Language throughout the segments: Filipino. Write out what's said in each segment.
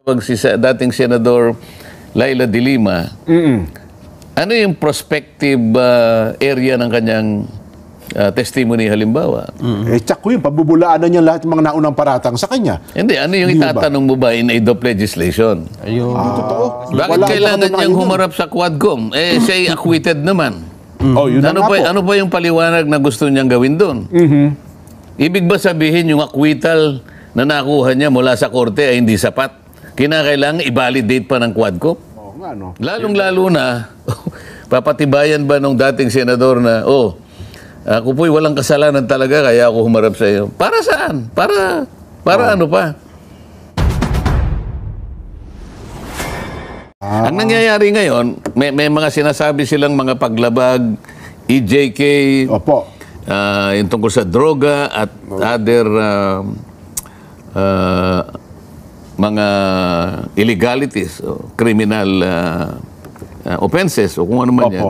Pag si dating Senador Laila Dilima. Lima, Mm-mm. ano yung prospective uh, area ng kanyang uh, testimony halimbawa? Eh, tsak ko yun, pabubulaan na niya lahat ng mga naunang paratang sa kanya. Hindi, ano yung Hindi itatanong mo ba in aid of legislation? Ayun. Yung ah. totoo. Bakit wala kailangan na niyang humarap sa Quadcom? Eh, siya'y acquitted naman. Oh, yun na ano, po. pa, ano pa yung paliwanag na gusto niyang gawin doon? Mm-hmm. Ibig ba sabihin yung acquittal na nakuha niya mula sa korte ay hindi sapat? kinakailang i-validate pa ng Quadcom? Oo nga, no? Lalong-lalo na, papatibayan ba nung dating senador na, oh, ako po'y walang kasalanan talaga kaya ako humarap sa iyo. Para saan? Para, para oh. ano pa? Ah. Ang nangyayari ngayon, may, may mga sinasabi silang mga paglabag, EJK, Opo. Uh, yung tungkol sa droga at other uh, uh, mga illegalities o criminal uh, offenses o kung ano man Opo. yan.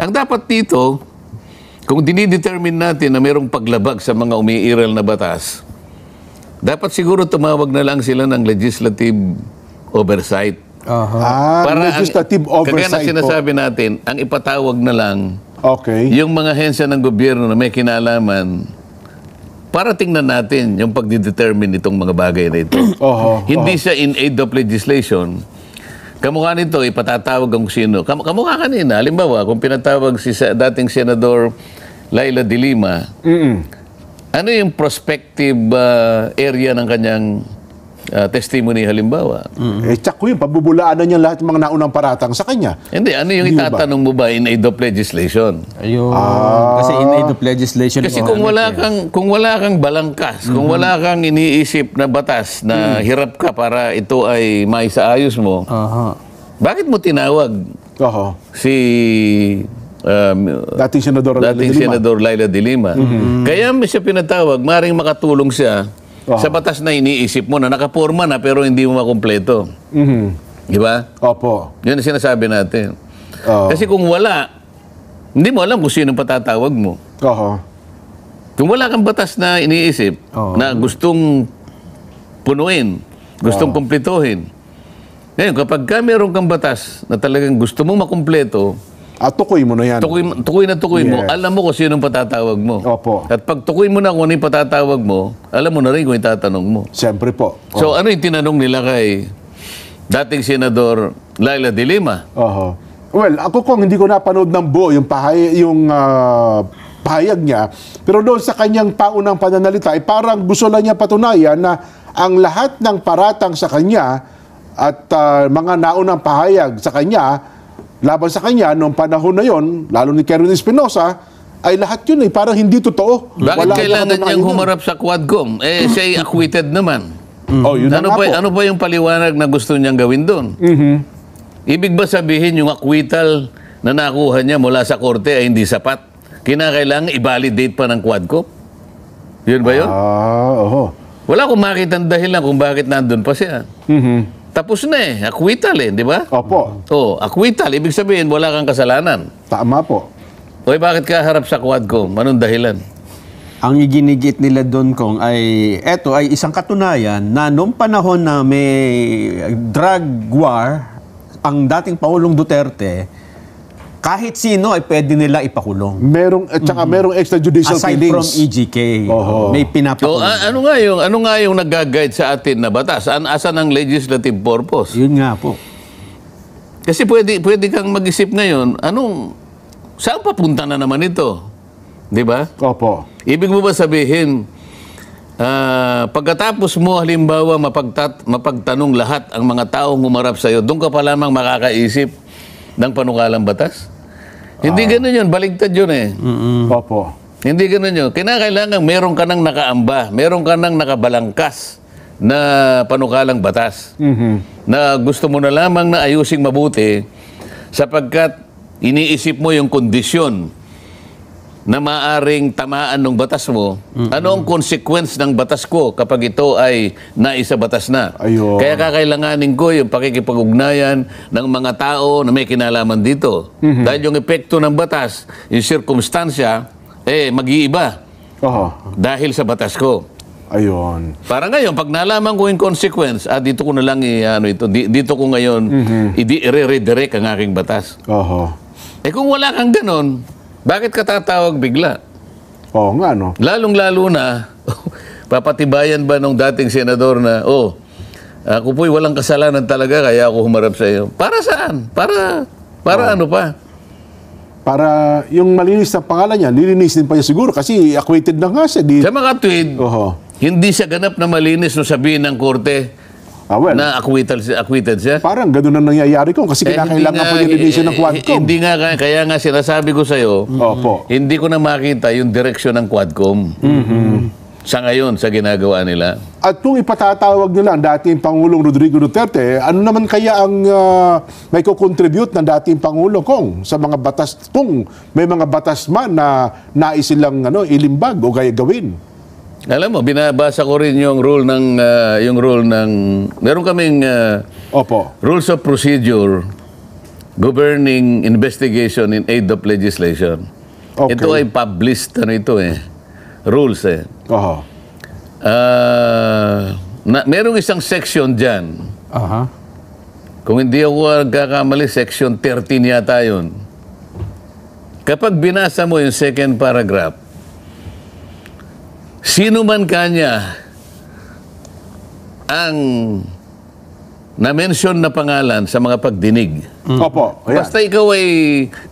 Ang dapat dito, kung dinidetermine natin na mayroong paglabag sa mga umiiral na batas, dapat siguro tumawag na lang sila ng legislative oversight. Uh-huh. Ah, Para legislative ang, oversight Kaya na sinasabi po. natin, ang ipatawag na lang okay. yung mga hensya ng gobyerno na may kinalaman para tingnan natin yung pagdidetermine nitong mga bagay na ito. oh, oh, Hindi oh. siya in aid of legislation. Kamukha nito, ipatatawag ang sino. Kam kamukha kanina, halimbawa, kung pinatawag si dating Senador Laila Dilima, mm -mm. ano yung prospective uh, area ng kanyang uh, testimony halimbawa. Mm-hmm. Eh, tsak ko yun, pabubulaanan niya lahat ng mga naunang paratang sa kanya. Hindi, ano yung itatanong mo ba in aid of legislation? Ayun. Ah. Kasi in aid of legislation. Kasi kung wala, eh. kang, kung wala kang balangkas, mm-hmm. kung wala kang iniisip na batas na mm-hmm. hirap ka para ito ay maisaayos mo, uh-huh. bakit mo tinawag uh-huh. si um, dating Senador Laila Dilima. Senador Laila Dilima. Mm-hmm. Kaya siya pinatawag, maring makatulong siya Uh-huh. Sa batas na iniisip mo na nakaporma na pero hindi mo makumpleto. Mm-hmm. Di ba? Opo. Yun ang sinasabi natin. Uh-huh. Kasi kung wala, hindi mo alam kung sino patatawag mo. Oo. Uh-huh. Kung wala kang batas na iniisip, uh-huh. na gustong punuin, gustong uh-huh. kumplituhin. Ngayon, kapag ka meron kang batas na talagang gusto mong makumpleto, at ah, tukoy mo na yan. Tukoy, tukoy na tukoy yes. mo, alam mo kung sinong patatawag mo. Opo. At pag tukoy mo na kung ano yung patatawag mo, alam mo na rin kung itatanong mo. Siyempre po. Opo. So ano yung tinanong nila kay dating Senador Laila De Lima? Oho. Well, ako kung hindi ko napanood ng buo yung, pahay, yung uh, pahayag niya, pero doon sa kanyang paunang pananalita, ay parang gusto lang niya patunayan na ang lahat ng paratang sa kanya at uh, mga naunang pahayag sa kanya laban sa kanya noong panahon na yon, lalo ni Kerwin Espinosa, ay lahat yun ay eh, parang hindi totoo. Bakit Wala kailangan niyang humarap sa Quadcom? Eh, siya acquitted naman. Mm. Oh, yun ano, na pa, po. ano pa yung paliwanag na gusto niyang gawin doon? Mm-hmm. Ibig ba sabihin yung acquittal na nakuha niya mula sa korte ay hindi sapat? Kinakailangan i-validate pa ng Quadcom? Yun ba yun? Ah, oho. Wala akong makita ang dahilan kung bakit nandun pa siya. Mm-hmm. Tapos na eh, acquittal eh, di ba? Opo. Oo, oh, acquittal. Ibig sabihin, wala kang kasalanan. Tama po. Uy, bakit ka harap sa ko? Anong dahilan? Ang iginigit nila doon kong ay, eto ay isang katunayan na noong panahon na may drug war, ang dating Paulong Duterte, kahit sino ay pwede nila ipakulong. Merong at saka mm. merong extrajudicial Aside killings. Aside from EGK, Oho. may pinapakulong. So, a- ano nga yung ano nga yung nag-guide sa atin na batas? An asan ang legislative purpose? Yun nga po. Kasi pwede pwede kang mag-isip ngayon, anong saan papunta na naman ito? 'Di ba? Opo. Ibig mo ba sabihin Uh, pagkatapos mo halimbawa mapagtat mapagtanong lahat ang mga tao humarap sa iyo, doon ka pa lamang makakaisip ng panukalang batas? Hindi ah. ganun yun. Baligtad yun eh. Opo. Hindi ganun yun. Kinakailangan meron ka nang nakaamba, meron ka nang nakabalangkas na panukalang batas mm-hmm. na gusto mo na lamang na ayusin mabuti sapagkat iniisip mo yung kondisyon na maaring tamaan ng batas mo, mm-hmm. ano ang consequence ng batas ko kapag ito ay naisa batas na? Ayun. Kaya kakailanganin ko yung pakikipag-ugnayan ng mga tao na may kinalaman dito. Mm-hmm. Dahil yung epekto ng batas, yung sirkumstansya, eh, mag-iiba. Oho. Dahil sa batas ko. Ayun. Para ngayon, pag nalaman ko yung consequence, ah, dito ko na lang, ano, ito, dito ko ngayon, mm-hmm. i-redirect ang aking batas. Oho. Eh kung wala kang ganun, bakit ka tatawag bigla? Oo oh, nga, no? Lalong-lalo na, papatibayan ba nung dating senador na, oh, ako po'y walang kasalanan talaga kaya ako humarap sa iyo. Para saan? Para, para oh. ano pa? Para yung malinis na pangalan niya, lilinis din pa niya siguro kasi acquitted na nga siya. Di... Sa mga tweet, uh -huh. hindi siya ganap na malinis no sabihin ng korte, Ah, well, na acquittal, acquitted siya? Parang ganun na nangyayari ko kasi eh, kinakailangan nga, pa yung eh, division ng eh, Quadcom. Eh, hindi nga, kaya, kaya nga sinasabi ko sa'yo, Opo. Mm -hmm. hindi ko na makita yung direksyon ng Quadcom. Mm-hmm. Sa ngayon, sa ginagawa nila. At kung ipatatawag nila ang dating Pangulong Rodrigo Duterte, ano naman kaya ang uh, may kukontribute ng dating Pangulo kung sa mga batas, kung may mga batas man na nais silang ano, ilimbag o kaya gawin? Alam mo, binabasa ko rin yung rule ng uh, yung rule ng meron kaming uh, Opo. Rules of procedure governing investigation in aid of legislation. Okay. Ito ay published ano ito eh. Rules eh. Oho. Uh, ah, na, merong isang section diyan. Aha. Uh-huh. Kung hindi ako nagkakamali, section 13 yata yun. Kapag binasa mo yung second paragraph, Sino man kanya ang na-mention na pangalan sa mga pagdinig. Mm. Opo. Ayan. Basta ikaw ay,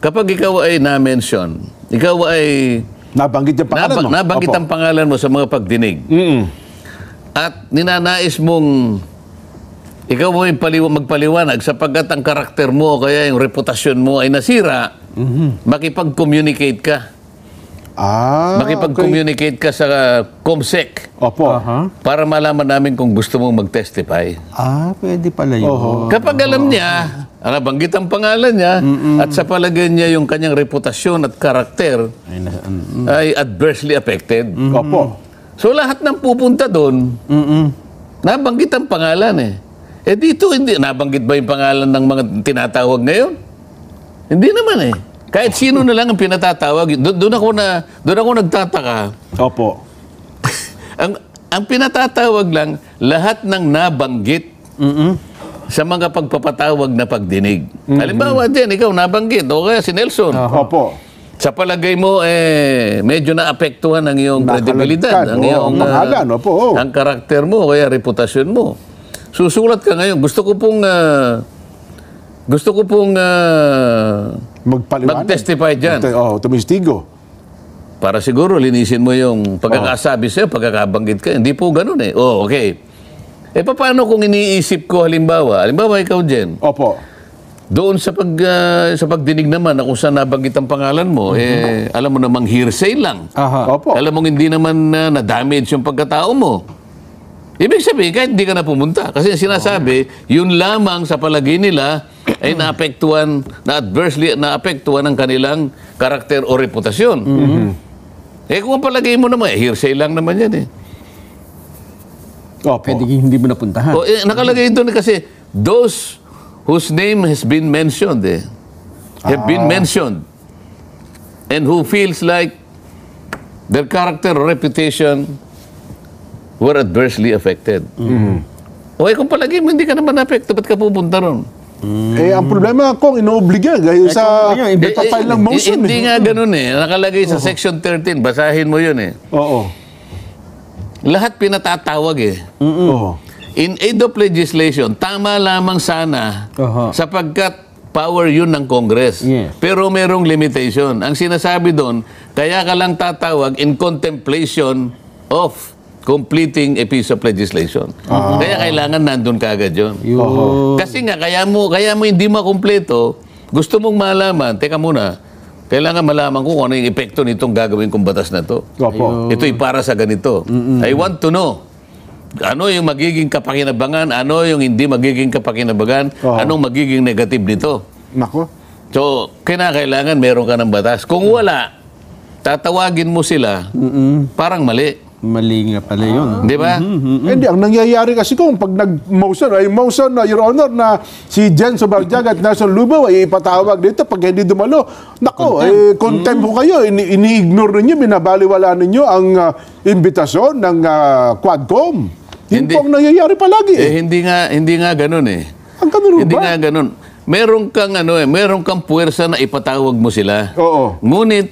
kapag ikaw ay na-mention, ikaw ay... Nabanggit yung pangalan nabang, mo. Nabanggit Opo. ang pangalan mo sa mga pagdinig. Mm-mm. At ninanais mong ikaw mo yung paliw magpaliwanag sapagkat ang karakter mo kaya yung reputasyon mo ay nasira, mm-hmm. makipag-communicate ka. Ah, Makipag-communicate ka sa uh, COMSEC Opo. Aha. para malaman namin kung gusto mong mag-testify. Ah, pwede pala yun. Oho. Kapag alam niya, ang ah, nabanggit ang pangalan niya, at sa palagay niya yung kanyang reputasyon at karakter Ay, na, mm, ay adversely affected. Opo. So lahat ng pupunta doon, mm, mm. nabanggit ang pangalan eh. Eh dito, hindi, nabanggit ba yung pangalan ng mga tinatawag ngayon? Hindi naman eh. Kahit sino na lang ang pinatatawag. Do doon ako na doon ako nagtataka. Opo. ang ang pinatatawag lang lahat ng nabanggit. Mm -mm. sa mga pagpapatawag na pagdinig. Mm-hmm. Halimbawa din, ikaw nabanggit, o si Nelson. Uh-huh. Opo. Sa palagay mo, eh, medyo naapektuhan ang iyong credibility, ang iyong oh, mahala, no, ah, po, oh. ang karakter mo, kaya reputasyon mo. Susulat ka ngayon, gusto ko pong uh, gusto ko pong uh, magpaliwanag. Mag-testify dyan. Magte- oh, tumistigo. Para siguro linisin mo yung pagkakasabi oh. sa'yo, pagkakabanggit ka. Hindi po ganun eh. Oh, okay. Eh, paano kung iniisip ko halimbawa, halimbawa ikaw, Jen. Opo. Doon sa pag uh, sa pagdinig naman na kung saan nabanggit ang pangalan mo, mm-hmm. eh alam mo namang hearsay lang. Aha. Opo. Alam mo hindi naman uh, na-damage yung pagkatao mo. Ibig sabihin, kahit hindi ka na pumunta. Kasi sinasabi, oh. yun lamang sa palagi nila ay naapektuhan, na adversely naapektuhan ang kanilang karakter o reputasyon. Mm-hmm. Eh kung palagi mo naman, eh, hearsay lang naman yan eh. Opo. Pwede hindi mo napuntahan. O, eh, nakalagay doon eh, kasi, those whose name has been mentioned eh, have ah. been mentioned and who feels like their character or reputation were adversely affected. Mm. O eh, kung palagi mo hindi ka naman na-affected, ba't ka pupunta ron? Mm. Eh, ang problema kung inoobliga, gayo eh, sa yun, ipapile ng motion. Eh, hindi eh. nga ganun eh. Nakalagay sa section 13, basahin mo yun eh. Oo. Lahat pinatatawag eh. Oo. In aid of legislation, tama lamang sana uh-huh. sapagkat power yun ng Congress. Yeah. Pero merong limitation. Ang sinasabi doon, kaya ka lang tatawag in contemplation of completing a piece of legislation. Ah. Kaya kailangan nandun kaagad yun. Yun. Kasi nga, kaya mo, kaya mo hindi makumpleto, gusto mong malaman, teka muna, kailangan malaman ko kung ano yung epekto nitong gagawin kong batas na to. Opo. Ito ay para sa ganito. Mm-mm. I want to know. Ano yung magiging kapakinabangan? Ano yung hindi magiging kapakinabangan? Oo. Anong magiging negative nito? Nako. So, kinakailangan meron ka ng batas. Kung wala, tatawagin mo sila, Mm-mm. parang mali. Mali nga pala yun. Ah. Di ba? Mhm, mhm, mhm. Hindi, ang nangyayari kasi kung pag nag-motion, ay motion na, Your Honor, na si Jen Subarjag at Nelson Lubaw ay ipatawag dito pag hindi dumalo. Nako, contempt, eh, contempt mm. kayo. Ini ignore ninyo, binabaliwala ninyo ang uh, imbitasyon ng uh, Quadcom. hindi, po nangyayari palagi. Eh. hindi nga, hindi nga ganun eh. Ang ganun hindi ba? Hindi nga ganun. Meron kang ano eh, meron kang puwersa na ipatawag mo sila. Oo. Ngunit,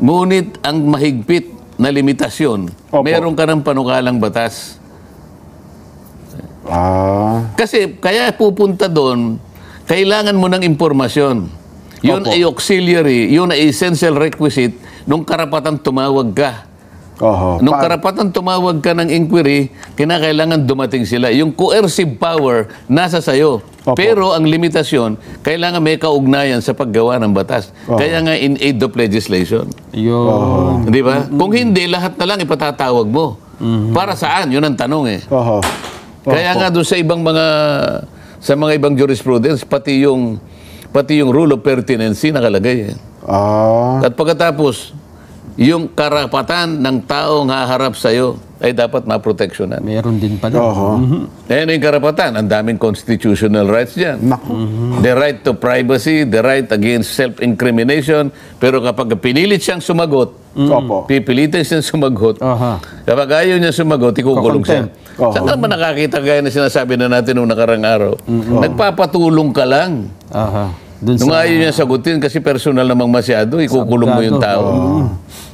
ngunit ang mahigpit na limitasyon, Opo. meron ka ng panukalang batas. Ah. Kasi kaya pupunta doon, kailangan mo ng impormasyon. Yun Opo. ay auxiliary, yun ay essential requisite nung karapatang tumawag ka Oho. Nung karapatan tumawag ka ng inquiry, kinakailangan dumating sila. Yung coercive power nasa sayo. Opo. Pero ang limitasyon, kailangan may kaugnayan sa paggawa ng batas. Oho. Kaya nga in aid of legislation. Yun. Di ba? Kung hindi, lahat na lang ipatatawag mo. Mm-hmm. Para saan? Yun ang tanong eh. Oho. Oho. Kaya nga doon sa ibang mga sa mga ibang jurisprudence, pati yung pati yung rule of pertinency nakalagay eh. Ah. At pagkatapos, yung karapatan ng tao taong harap sa iyo ay dapat maproteksyonan. Meron din pa pala. Oo. Mm-hmm. Ayan yung karapatan. Ang daming constitutional rights dyan. Mm-hmm. The right to privacy, the right against self-incrimination. Pero kapag pinilit siyang sumagot, mm-hmm. pipilitin siyang sumagot. Uh-huh. Kapag ayaw niya sumagot, ikukulong siya. Uh-huh. Saan ka ba nakakita gaya na sinasabi na natin nung nakarang araw? Mm-hmm. Nagpapatulong ka lang. Aha. Uh-huh. Dun Nung sa, ayaw niya sagutin kasi personal namang masyado, ikukulong mo yung tao. Oh.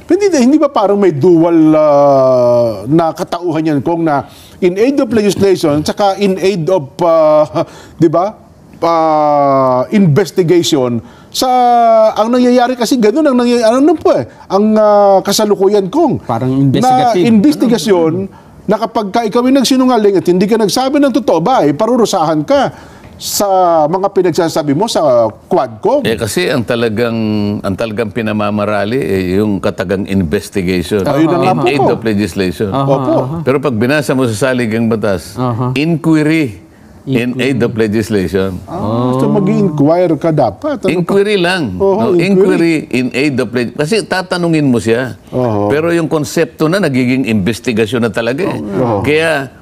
Hindi, hindi ba parang may dual uh, ah, na katauhan yan kung na in aid of legislation tsaka in aid of, uh, di ba, uh, investigation sa ang nangyayari kasi ganun ang nangyayari ano po eh ang uh, kasalukuyan kong parang investigative na investigasyon na kapag ka ikaw ay nagsinungaling at hindi ka nagsabi ng totoo ba eh parurusahan ka sa mga pinagsasabi mo sa Quadcom. Eh kasi ang talagang ang talagang pinamamarali eh, yung katagang investigation uh-huh. in aid of legislation. Uh-huh. Opo. Pero pag binasa mo sa saligang batas, uh-huh. inquiry in aid of legislation. Ah, oh. So mag-inquire ka dapat. Ano inquiry pa? lang. Oh, no, inquiry. inquiry in aid of legislation. Kasi tatanungin mo siya. Oh. Pero yung konsepto na nagiging investigasyon na talaga. Eh. Oh. Kaya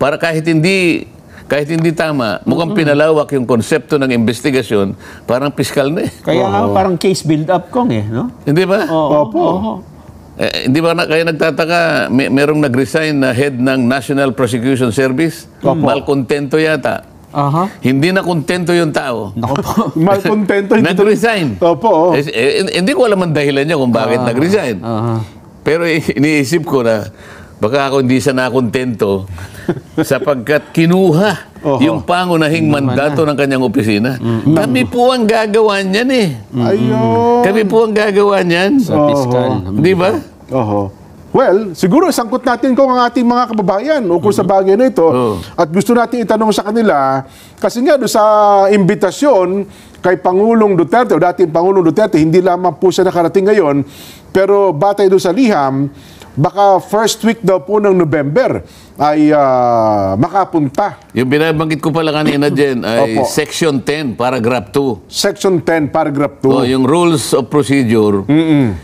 para kahit hindi kahit hindi tama, mukhang pinalawak yung konsepto ng investigasyon, parang piskal na eh. Kaya nga parang case build-up kong eh, no? Hindi ba? Opo. Oo. Eh, hindi ba na, kaya nagtataka, may, merong nag-resign na head ng National Prosecution Service? Malkontento yata. Aha. Hindi na kontento yung tao. Nako po. Malkontento. Nag-resign. Opo. Eh, eh, hindi ko alam ang dahilan niya kung bakit ah. nag-resign. Aha. Pero iniisip ko na Baka ako hindi sana kontento sapagkat kinuha Oho. yung pangunahing mandato ng kanyang opisina. Mm-hmm. Kami po ang gagawa niyan eh. Ayun. Kami po ang gagawa niyan. Sa piskal. Di ba? Oho. Well, siguro sangkot natin kung ang ating mga kababayan ukol mm-hmm. sa bagay na ito. Oh. At gusto natin itanong sa kanila, kasi nga do sa imbitasyon kay Pangulong Duterte, o dati Pangulong Duterte, hindi lamang po siya nakarating ngayon, pero batay do sa liham, baka first week daw po ng November ay uh, makapunta. Yung binabanggit ko pala kanina Jen ay Opo. Section 10, Paragraph 2. Section 10, Paragraph 2. Oh, yung Rules of Procedure. Mm-mm.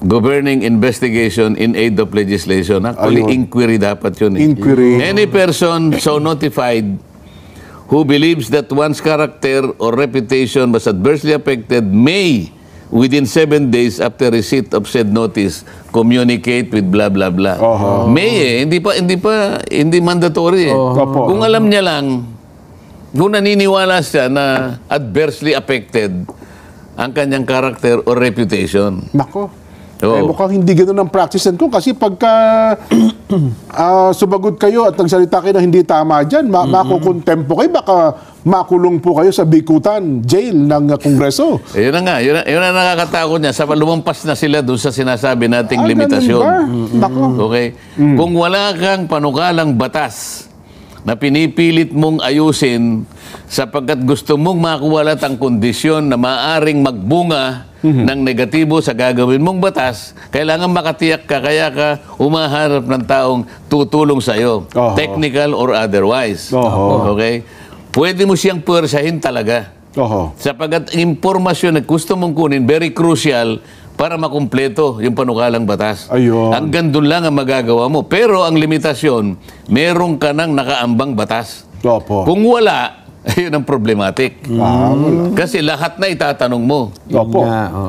Governing investigation in aid of legislation. Actually, Ayun. inquiry dapat yun. Eh. Inquiry. Any person so notified who believes that one's character or reputation was adversely affected may within seven days after receipt of said notice, communicate with blah blah blah. Oho. May eh, hindi pa hindi pa hindi mandatory eh. Oho. Kung alam niya lang, kung naniniwala siya na adversely affected ang kanyang character or reputation. Nako. Oh. Eh, mukhang hindi ganun ang practice ko kasi pagka uh, ah, subagod kayo at nagsalita kayo na hindi tama dyan, ma- mm-hmm. makukontempo kayo, baka makulong po kayo sa Bikutan Jail ng Kongreso. Ayun eh, na nga, yun, yun ang nakakatakot niya. Sa lumampas na sila doon sa sinasabi nating ah, limitasyon. Mm-hmm. Okay? Mm. Kung wala kang panukalang batas, na pinipilit mong ayusin sapagkat gusto mong makuwalat ang kondisyon na maaring magbunga mm-hmm. ng negatibo sa gagawin mong batas, kailangan makatiyak ka kaya ka umaharap ng taong tutulong sa iyo, uh-huh. technical or otherwise. Uh-huh. Okay? Pwede mo siyang puwersahin talaga. Uh-huh. Sapagkat impormasyon na gusto mong kunin, very crucial, para makumpleto yung panukalang batas. Ayun. Hanggang doon lang ang magagawa mo. Pero ang limitasyon, meron ka ng nakaambang batas. Opo. Kung wala, ayun ang problematic. Mm. Kasi lahat na itatanong mo. Opo. Yeah.